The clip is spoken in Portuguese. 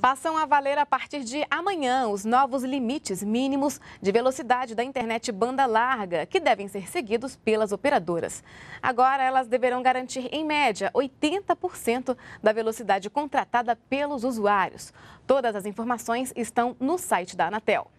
Passam a valer a partir de amanhã os novos limites mínimos de velocidade da internet banda larga, que devem ser seguidos pelas operadoras. Agora, elas deverão garantir, em média, 80% da velocidade contratada pelos usuários. Todas as informações estão no site da Anatel.